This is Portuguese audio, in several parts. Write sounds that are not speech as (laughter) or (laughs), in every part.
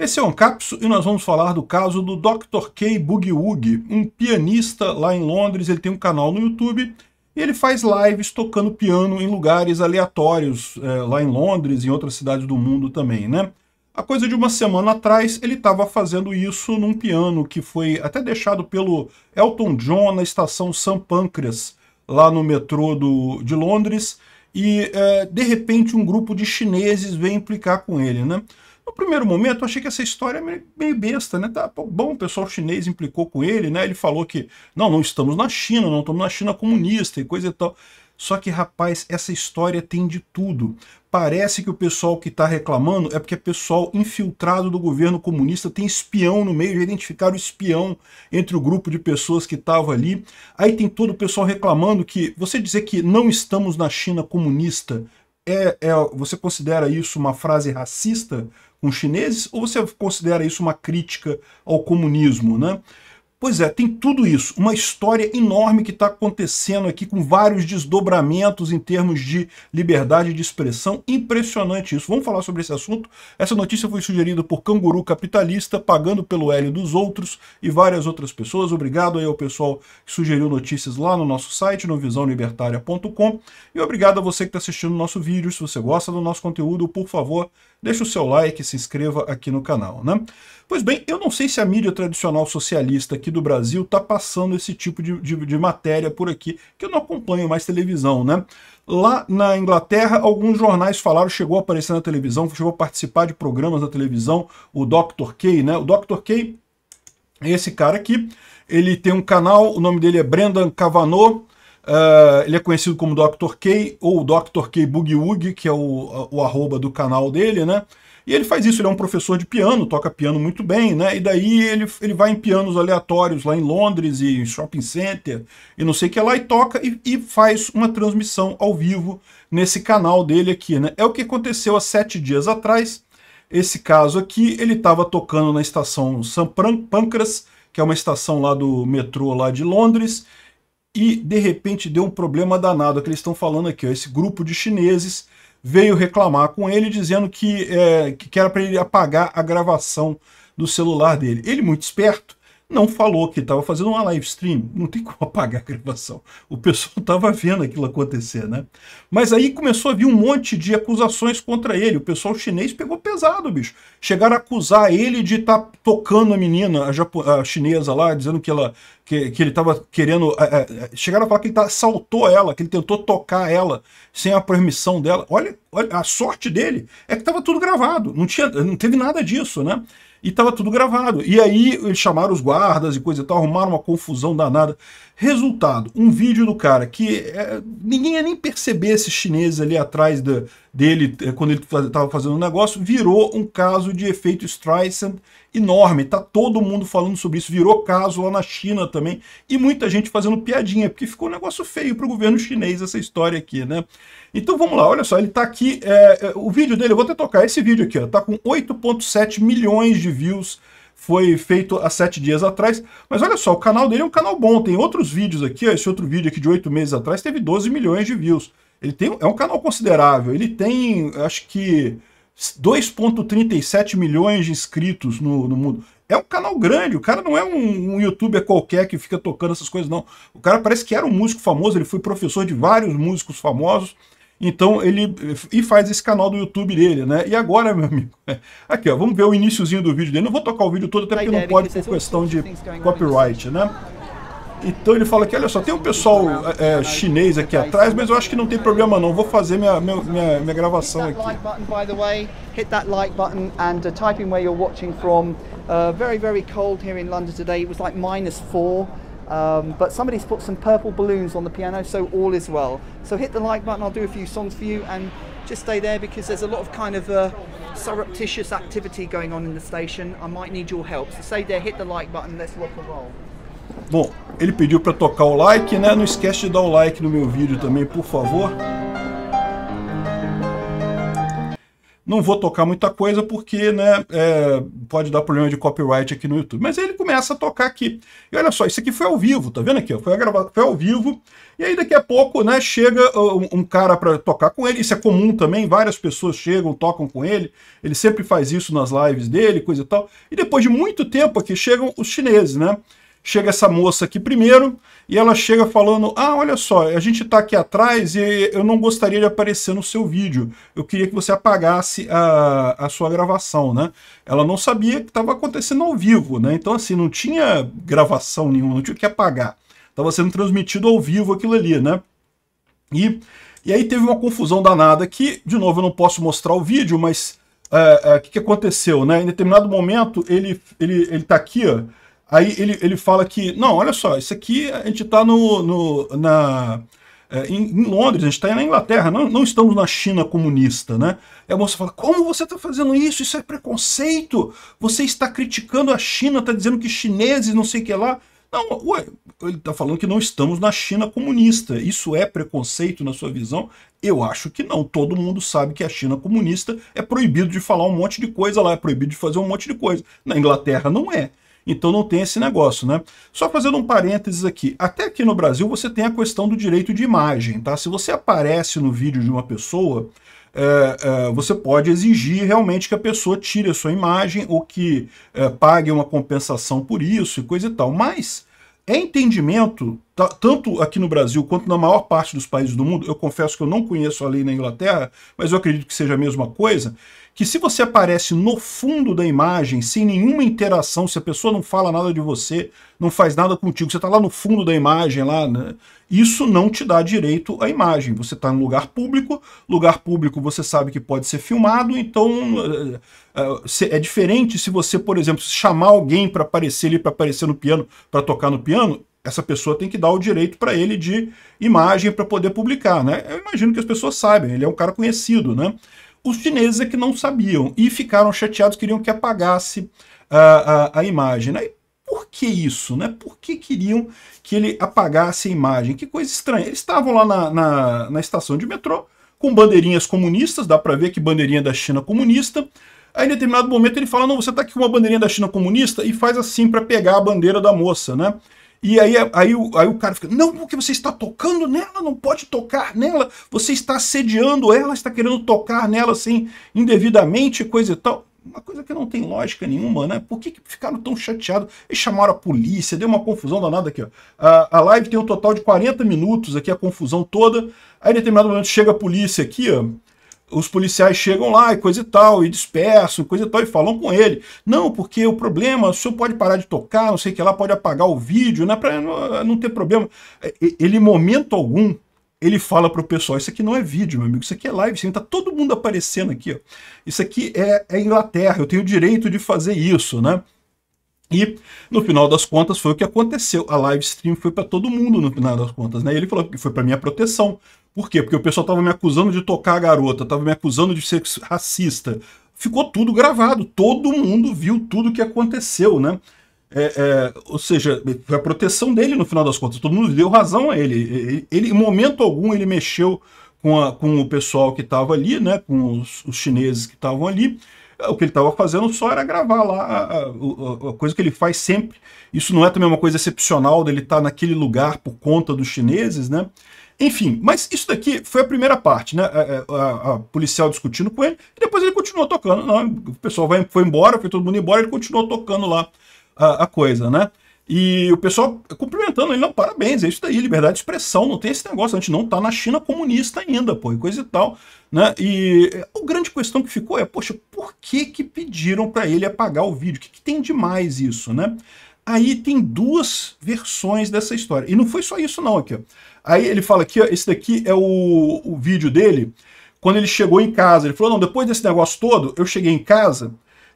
Esse é o Ancapso e nós vamos falar do caso do Dr. K Boogie Woogie, um pianista lá em Londres, ele tem um canal no YouTube e ele faz lives tocando piano em lugares aleatórios é, lá em Londres e em outras cidades do mundo também, né? A coisa de uma semana atrás, ele estava fazendo isso num piano que foi até deixado pelo Elton John na estação São Pâncreas, lá no metrô do, de Londres, e é, de repente um grupo de chineses vem implicar com ele, né? No primeiro momento, eu achei que essa história é meio besta, né? Tá, bom, o pessoal chinês implicou com ele, né? Ele falou que, não, não estamos na China, não estamos na China comunista e coisa e tal. Só que, rapaz, essa história tem de tudo. Parece que o pessoal que está reclamando é porque é pessoal infiltrado do governo comunista, tem espião no meio, já identificaram espião entre o grupo de pessoas que estava ali. Aí tem todo o pessoal reclamando que você dizer que não estamos na China comunista é, é, você considera isso uma frase racista? com os chineses? Ou você considera isso uma crítica ao comunismo, né? Pois é, tem tudo isso, uma história enorme que está acontecendo aqui com vários desdobramentos em termos de liberdade de expressão, impressionante isso. Vamos falar sobre esse assunto? Essa notícia foi sugerida por Canguru Capitalista, pagando pelo Hélio dos outros e várias outras pessoas. Obrigado aí ao pessoal que sugeriu notícias lá no nosso site, no visãolibertaria.com. E obrigado a você que está assistindo o nosso vídeo. Se você gosta do nosso conteúdo, por favor, deixa o seu like, se inscreva aqui no canal, né? Pois bem, eu não sei se a mídia tradicional socialista aqui do Brasil está passando esse tipo de, de, de, matéria por aqui, que eu não acompanho mais televisão, né? Lá na Inglaterra, alguns jornais falaram, chegou a aparecer na televisão, chegou a participar de programas da televisão, o Dr. Kay, né? O Dr. Kay, é esse cara aqui, ele tem um canal, o nome dele é Brendan Cavanaugh, Uh, ele é conhecido como Dr. K ou Dr. K Boogie Woogie, que é o, o arroba do canal dele, né? E ele faz isso, ele é um professor de piano, toca piano muito bem, né? E daí ele, ele vai em pianos aleatórios lá em Londres e em shopping center e não sei o que lá e toca e, e faz uma transmissão ao vivo nesse canal dele aqui, né? É o que aconteceu há sete dias atrás. Esse caso aqui, ele estava tocando na estação St. Pancras, que é uma estação lá do metrô lá de Londres, e de repente deu um problema danado, é que eles estão falando aqui, ó, esse grupo de chineses veio reclamar com ele dizendo que, é, que era para ele apagar a gravação do celular dele. Ele, muito esperto, não falou que estava fazendo uma live stream. Não tem como (laughs) apagar a gravação. O pessoal estava (laughs) vendo aquilo acontecer, né? Mas aí começou a vir um monte de acusações contra ele. O pessoal chinês pegou pesado, bicho. Chegaram a acusar ele de estar tá tocando a menina, a, japo, a, chinesa lá, dizendo que ela que, que ele estava querendo... É, é, é, chegaram a falar que ele tá, assaltou ela, que ele tentou tocar ela sem a permissão dela. Olha, olha a sorte dele é que estava tudo gravado. Não, tinha, não teve nada disso, né? E estava tudo gravado. E aí eles chamaram os guardas e coisa e tal, arrumaram uma confusão danada. Resultado, um vídeo do cara que é, ninguém ia nem perceber esses chineses ali atrás dele é, quando ele estava fazendo o um negócio, virou um caso de efeito Streisand enorme. Tá todo mundo falando sobre isso, virou caso lá na China também e muita gente fazendo piadinha, porque ficou um negócio feio para o governo chinês essa história aqui, né? Então vamos lá, olha só, ele tá aqui, é, é o vídeo dele, eu vou até tocar esse vídeo aqui, ó, tá com 8.7 milhões de views foi feito há sete dias atrás. Mas olha só, o canal dele é um canal bom. Tem outros vídeos aqui, ó, esse outro vídeo aqui de oito meses atrás teve 12 milhões de views. Ele tem, é um canal considerável. Ele tem, acho que, 2,37 milhões de inscritos no, no, mundo. É um canal grande, o cara não é um, um youtuber qualquer que fica tocando essas coisas, não. O cara parece que era um músico famoso, ele foi professor de vários músicos famosos. Então ele e faz esse canal do YouTube dele, né? E agora, meu amigo, (laughs) aqui ó, vamos ver o iníciozinho do vídeo dele. Não vou tocar o vídeo todo, até porque não é pode por questão de copyright, né? Então ele fala que, olha só, tem um pessoal é, é, chinês aqui atrás, mas eu acho que não tem problema não, vou fazer minha, minha, minha, minha gravação aqui. Hit that like button and uh, type in where you're watching from. Uh, very, very cold here in London today. It was like minus four. Um, but somebody's put some purple balloons on the piano, so all is well. So hit the like button, I'll do a few songs for you, and just stay there because there's a lot of kind of uh, surreptitious activity going on in the station. I might need your help. So stay there, hit the like button, let's rock and roll. Bom, ele pediu para tocar o like, né? Não esquece de dar o like no meu vídeo também, por favor. Não vou tocar muita coisa porque né, é, pode dar problema de copyright aqui no YouTube. Mas aí ele começa a tocar aqui. E olha só, isso aqui foi ao vivo, tá vendo aqui? Foi, gravado, foi ao vivo. E aí daqui a pouco né, chega uh, um, um cara para tocar com ele. Isso é comum também, várias pessoas chegam, tocam com ele. Ele sempre faz isso nas lives dele, coisa e tal. E depois de muito tempo aqui chegam os chineses, né? chega essa moça aqui primeiro e ela chega falando: Ah, olha só, a gente está aqui atrás e eu não gostaria de aparecer no seu vídeo. Eu queria que você apagasse a, a sua gravação, né? Ela não sabia que estava acontecendo ao vivo, né? Então, assim, não tinha gravação nenhuma, não tinha que apagar. Estava sendo transmitido ao vivo aquilo ali, né? E, e aí teve uma confusão danada que, de novo, eu não posso mostrar o vídeo, mas é, é, o que, que aconteceu, né? Em determinado momento, ele, ele, ele tá aqui, ó Aí ele, ele fala que, não, olha só, isso aqui a gente está no, no, na, é, em, em, Londres, a gente está na Inglaterra, não, não, estamos na China comunista, né? E a moça fala, como você está fazendo isso? Isso é preconceito! Você está criticando a China, está dizendo que chineses não sei o que lá... Não, ué, ele está falando que não estamos na China comunista. Isso é preconceito na sua visão? Eu acho que não. Todo mundo sabe que a China comunista é proibido de falar um monte de coisa lá, é proibido de fazer um monte de coisa. Na Inglaterra não é. Então não tem esse negócio, né? Só fazendo um parênteses aqui. Até aqui no Brasil você tem a questão do direito de imagem, tá? Se você aparece no vídeo de uma pessoa, é, é, você pode exigir realmente que a pessoa tire a sua imagem ou que é, pague uma compensação por isso e coisa e tal. Mas é entendimento, tá, tanto aqui no Brasil quanto na maior parte dos países do mundo, eu confesso que eu não conheço a lei na Inglaterra, mas eu acredito que seja a mesma coisa, que se você aparece no fundo da imagem, sem nenhuma interação, se a pessoa não fala nada de você, não faz nada contigo, você está lá no fundo da imagem, lá, né? isso não te dá direito à imagem. Você está em lugar público, lugar público você sabe que pode ser filmado, então eh, eh, é diferente se você, por exemplo, chamar alguém para aparecer ali, para aparecer no piano, para tocar no piano, essa pessoa tem que dar o direito para ele de imagem para poder publicar, né? Eu imagino que as pessoas sabem, ele é um cara conhecido, né? Os chineses é que não sabiam e ficaram chateados, queriam que apagasse a, a, a imagem. Né? por que isso? Né? Por que queriam que ele apagasse a imagem? Que coisa estranha. Eles estavam lá na, na, na estação de metrô com bandeirinhas comunistas, dá para ver que bandeirinha da China comunista. Aí em determinado momento ele fala, não, você está aqui com uma bandeirinha da China comunista e faz assim para pegar a bandeira da moça, né? E aí, aí, aí, o, aí o cara fica, não, porque você está tocando nela, não pode tocar nela, você está assediando ela, está querendo tocar nela assim, indevidamente, coisa e tal. Uma coisa que não tem lógica nenhuma, né? Por que, que ficaram tão chateados? Eles chamaram a polícia, deu uma confusão danada aqui, ó. A, a live tem um total de 40 minutos aqui, a confusão toda. Aí, em determinado momento, chega a polícia aqui, ó os policiais chegam lá e coisa e tal, e dispersam, coisa e tal, e falam com ele. Não, porque o problema, o senhor pode parar de tocar, não sei o que lá, pode apagar o vídeo, né, para não ter problema. É, ele, momento algum, ele fala pro pessoal, isso aqui não é vídeo, meu amigo, isso aqui é live, sim, tá todo mundo aparecendo aqui, ó. Isso aqui é, é Inglaterra, eu tenho o direito de fazer isso, né? E, no final das contas, foi o que aconteceu. A live stream foi para todo mundo, no final das contas, né? Ele falou que foi para minha proteção, por quê? Porque o pessoal tava me acusando de tocar a garota, tava me acusando de ser racista. Ficou tudo gravado, todo mundo viu tudo o que aconteceu, né? É, é, ou seja, foi a proteção dele no final das contas. Todo mundo deu razão a ele. Ele, em momento algum, ele mexeu com, a, com o pessoal que estava ali, né? Com os, os chineses que estavam ali. O que ele estava fazendo só era gravar lá a, a, a, coisa que ele faz sempre. Isso não é também uma coisa excepcional dele estar tá naquele lugar por conta dos chineses, né? Enfim, mas isso daqui foi a primeira parte, né? A, é, é, a, a policial discutindo com ele, depois ele continuou tocando. Não, o pessoal vai, foi embora, foi todo mundo embora, ele continuou tocando lá a, a coisa, né? E o pessoal cumprimentando ele, não, parabéns, é isso daí, liberdade de expressão, não tem esse negócio, a gente não tá na China comunista ainda, pô, e coisa e tal, né? E é, a grande questão que ficou é, poxa, por que que pediram para ele apagar o vídeo? O que, que tem de mais isso, né? Aí tem duas versões dessa história. E não foi só isso não aqui. Ó. Aí ele fala aqui, ó, esse daqui é o, o vídeo dele, quando ele chegou em casa. Ele falou, não, depois desse negócio todo, eu cheguei em casa,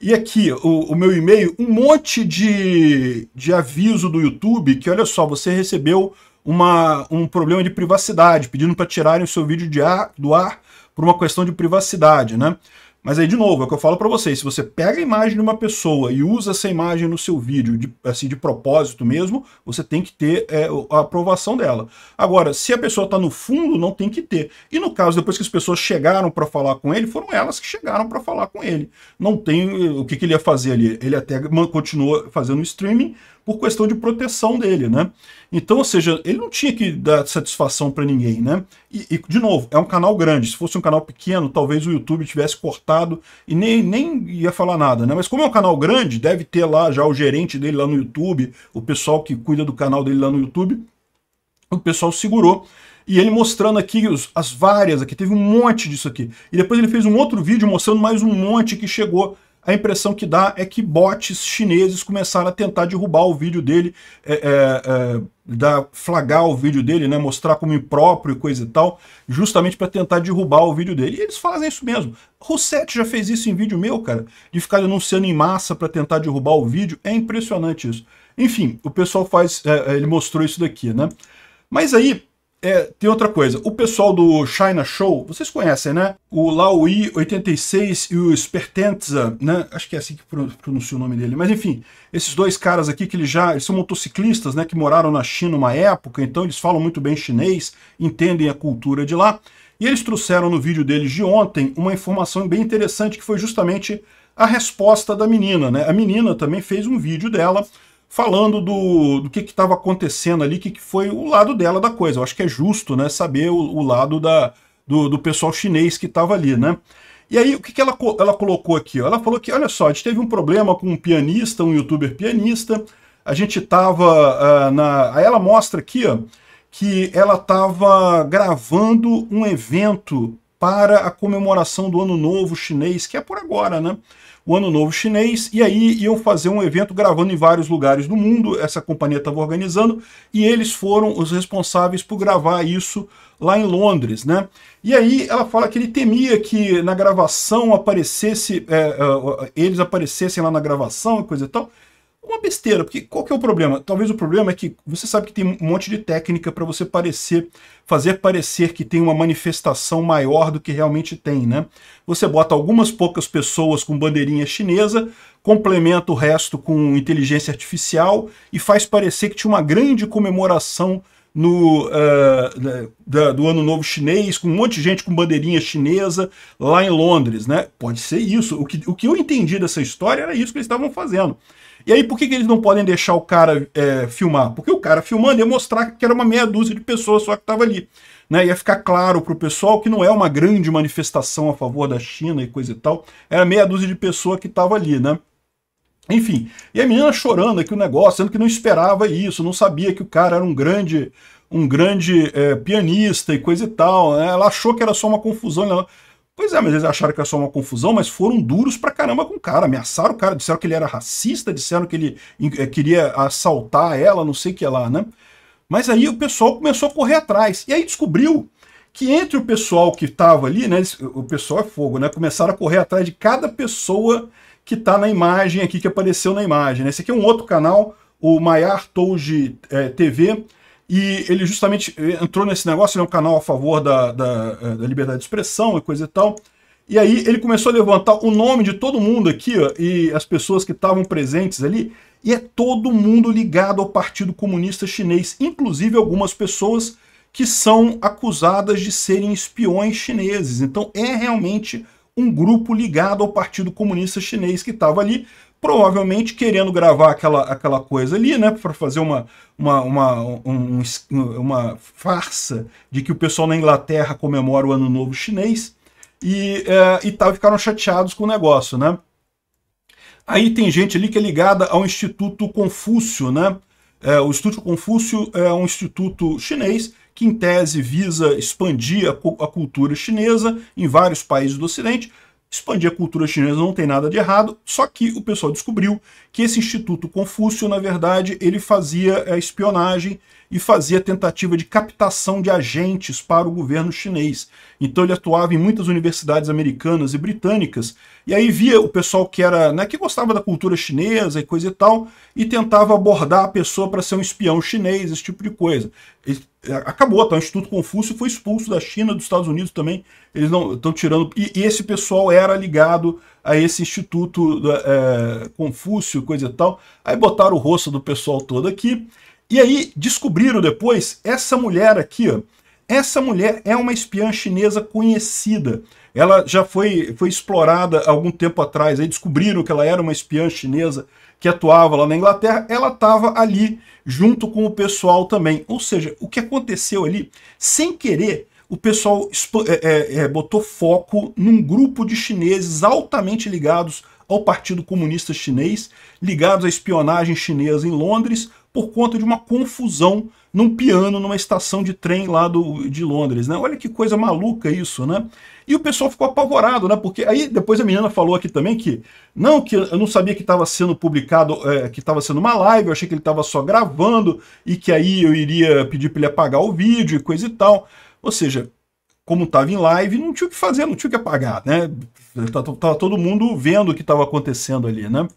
e aqui, o, o meu e-mail, um monte de, de aviso do YouTube que, olha só, você recebeu uma, um problema de privacidade, pedindo para tirarem o seu vídeo de ar, do ar por uma questão de privacidade, né? Mas aí, de novo, é o que eu falo para vocês, se você pega a imagem de uma pessoa e usa essa imagem no seu vídeo, de, assim, de propósito mesmo, você tem que ter é, a aprovação dela. Agora, se a pessoa está no fundo, não tem que ter. E no caso, depois que as pessoas chegaram para falar com ele, foram elas que chegaram para falar com ele. Não tem eh, o que, que ele ia fazer ali. Ele até continua fazendo streaming, por questão de proteção dele, né? Então, ou seja, ele não tinha que dar satisfação para ninguém, né? E, e, de novo, é um canal grande. Se fosse um canal pequeno, talvez o YouTube tivesse cortado e nem, nem ia falar nada, né? Mas como é um canal grande, deve ter lá já o gerente dele lá no YouTube, o pessoal que cuida do canal dele lá no YouTube, o pessoal segurou. E ele mostrando aqui os, as várias, aqui teve um monte disso aqui. E depois ele fez um outro vídeo mostrando mais um monte que chegou a impressão que dá é que bots chineses começaram a tentar derrubar o vídeo dele, é, é, é, da, flagar o vídeo dele, né, mostrar como impróprio e coisa e tal, justamente para tentar derrubar o vídeo dele. E eles fazem isso mesmo. Rousset já fez isso em vídeo meu, cara, de ficar denunciando em massa para tentar derrubar o vídeo. É impressionante isso. Enfim, o pessoal faz, é, é, ele mostrou isso daqui, né? Mas aí, é, tem outra coisa. O pessoal do China Show, vocês conhecem, né? O Laoi 86 e o Spertenza, né? Acho que é assim que pronuncia o nome dele. Mas enfim, esses dois caras aqui que eles já eles são motociclistas, né? Que moraram na China uma época, então eles falam muito bem chinês, entendem a cultura de lá. E eles trouxeram no vídeo deles de ontem uma informação bem interessante que foi justamente a resposta da menina, né? A menina também fez um vídeo dela falando do, do que estava acontecendo ali, que, que foi o lado dela da coisa. Eu acho que é justo né, saber o, o lado da, do, do pessoal chinês que estava ali, né? E aí, o que, que ela, ela colocou aqui? Ela falou que, olha só, a gente teve um problema com um pianista, um youtuber pianista, a gente tava uh, na... Aí ela mostra aqui, ó, que ela estava gravando um evento para a comemoração do Ano Novo Chinês, que é por agora, né? o Ano Novo Chinês, e aí iam fazer um evento gravando em vários lugares do mundo, essa companhia estava organizando, e eles foram os responsáveis por gravar isso lá em Londres, né? E aí ela fala que ele temia que na gravação aparecesse, é, é eles aparecessem lá na gravação e coisa e tal, uma besteira, porque qual que é o problema? Talvez o problema é que você sabe que tem um monte de técnica para você parecer, fazer parecer que tem uma manifestação maior do que realmente tem, né? Você bota algumas poucas pessoas com bandeirinha chinesa, complementa o resto com inteligência artificial e faz parecer que tinha uma grande comemoração no, uh, da, do Ano Novo Chinês, com um monte de gente com bandeirinha chinesa lá em Londres, né? Pode ser isso. O que, o que eu entendi dessa história era isso que eles estavam fazendo. E aí, por que, que eles não podem deixar o cara é, filmar? Porque o cara filmando ia mostrar que era uma meia dúzia de pessoas só que estava ali. Né? Ia ficar claro para o pessoal que não é uma grande manifestação a favor da China e coisa e tal. Era meia dúzia de pessoas que estava ali, né? Enfim, e a menina chorando aqui o negócio, sendo que não esperava isso, não sabia que o cara era um grande um grande é, pianista e coisa e tal. Né? Ela achou que era só uma confusão. Ela Pois é, mas eles acharam que era só uma confusão, mas foram duros pra caramba com o cara, ameaçaram o cara, disseram que ele era racista, disseram que ele eh, queria assaltar ela, não sei o que lá, né? Mas aí o pessoal começou a correr atrás, e aí descobriu que entre o pessoal que estava ali, né, o pessoal é fogo, né, começaram a correr atrás de cada pessoa que está na imagem aqui, que apareceu na imagem. Né? Esse aqui é um outro canal, o Maiar Touji é, eh, TV, e ele justamente eh, entrou nesse negócio, ele é um canal a favor da, da, eh, da liberdade de expressão e coisa e tal. E aí ele começou a levantar o nome de todo mundo aqui, ó, e as pessoas que estavam presentes ali, e é todo mundo ligado ao Partido Comunista Chinês, inclusive algumas pessoas que são acusadas de serem espiões chineses. Então é realmente um grupo ligado ao Partido Comunista Chinês que estava ali provavelmente querendo gravar aquela, aquela coisa ali, né, para fazer uma, uma, uma, um, uma farsa de que o pessoal na Inglaterra comemora o Ano Novo Chinês e, é, e tá, ficaram chateados com o negócio, né. Aí tem gente ali que é ligada ao Instituto Confúcio, né, é, o Instituto Confúcio é um instituto chinês que, em tese, visa expandir a, a cultura chinesa em vários países do Ocidente, Expandir a cultura chinesa não tem nada de errado, só que o pessoal descobriu que esse Instituto Confúcio, na verdade, ele fazia é, espionagem e fazia tentativa de captação de agentes para o governo chinês. Então ele atuava em muitas universidades americanas e britânicas, e aí via o pessoal que era, né, que gostava da cultura chinesa e coisa e tal, e tentava abordar a pessoa para ser um espião chinês, esse tipo de coisa. Ele é, acabou, tá? O Instituto Confúcio foi expulso da China, dos Estados Unidos também. Eles não estão tirando. E, e, esse pessoal era ligado a esse Instituto é, Confúcio, coisa e tal. Aí botaram o rosto do pessoal todo aqui. E aí descobriram depois essa mulher aqui, ó. Essa mulher é uma espiã chinesa conhecida. Ela já foi, foi explorada algum tempo atrás. Aí descobriram que ela era uma espiã chinesa que atuava lá na Inglaterra, ela estava ali junto com o pessoal também. Ou seja, o que aconteceu ali, sem querer, o pessoal é, é, é, botou foco num grupo de chineses altamente ligados ao Partido Comunista Chinês, ligados à espionagem chinesa em Londres, por conta de uma confusão num piano numa estação de trem lá do, de Londres, né? Olha que coisa maluca isso, né? E o pessoal ficou apavorado, né? Porque aí depois a menina falou aqui também que não, que eu não sabia que estava sendo publicado, é, que estava sendo uma live, eu achei que ele estava só gravando e que aí eu iria pedir para ele apagar o vídeo e coisa e tal. Ou seja, como estava em live, não tinha o que fazer, não tinha o que apagar, né? Tá, tá, tava todo mundo vendo o que estava acontecendo ali, né?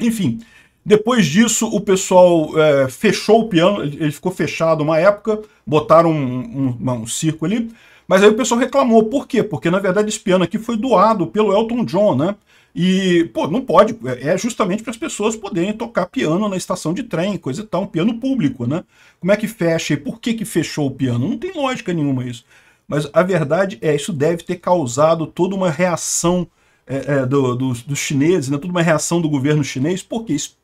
Enfim, depois disso, o pessoal é, fechou o piano, ele ficou fechado uma época, botaram um, um, um, circo ali, mas aí o pessoal reclamou. Por quê? Porque, na verdade, esse piano aqui foi doado pelo Elton John, né? E, pô, não pode, é, é justamente para as pessoas poderem tocar piano na estação de trem, coisa e tal, um piano público, né? Como é que fecha e por que que fechou o piano? Não tem lógica nenhuma isso. Mas a verdade é, isso deve ter causado toda uma reação é, é, do, dos, chineses, né? toda uma reação do governo chinês, porque isso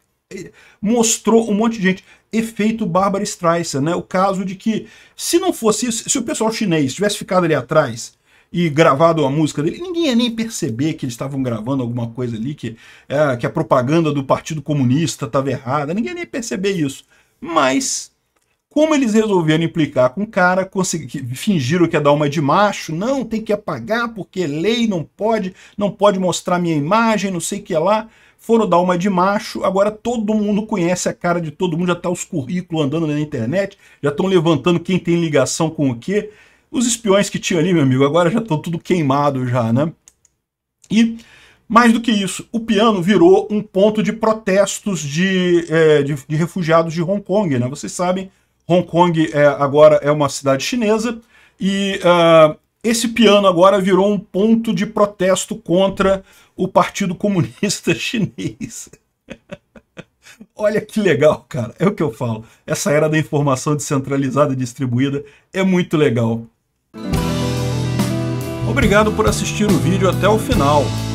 mostrou um monte de gente. Efeito Barbara Streisand, né? O caso de que, se não fosse isso, se o pessoal chinês tivesse ficado ali atrás e gravado a música dele, ninguém ia nem perceber que eles estavam gravando alguma coisa ali, que, é, que a propaganda do Partido Comunista estava errada, ninguém ia nem perceber isso. Mas como eles resolveram implicar com o cara, fingiram que ia dar uma de macho, não, tem que apagar porque é lei, não pode, não pode mostrar minha imagem, não sei o que lá. Foram dar uma de macho, agora todo mundo conhece a cara de todo mundo, já tá os currículos andando na internet, já estão levantando quem tem ligação com o quê. Os espiões que tinha ali, meu amigo, agora já estão tudo queimado já, né? E mais do que isso, o piano virou um ponto de protestos de, é, de, de refugiados de Hong Kong, né? Vocês sabem Hong Kong é, agora é uma cidade chinesa e uh, esse piano agora virou um ponto de protesto contra o Partido Comunista (laughs) Chinês. Olha que legal, cara. É o que eu falo. Essa era da informação descentralizada e distribuída é muito legal. Obrigado por assistir o vídeo até o final.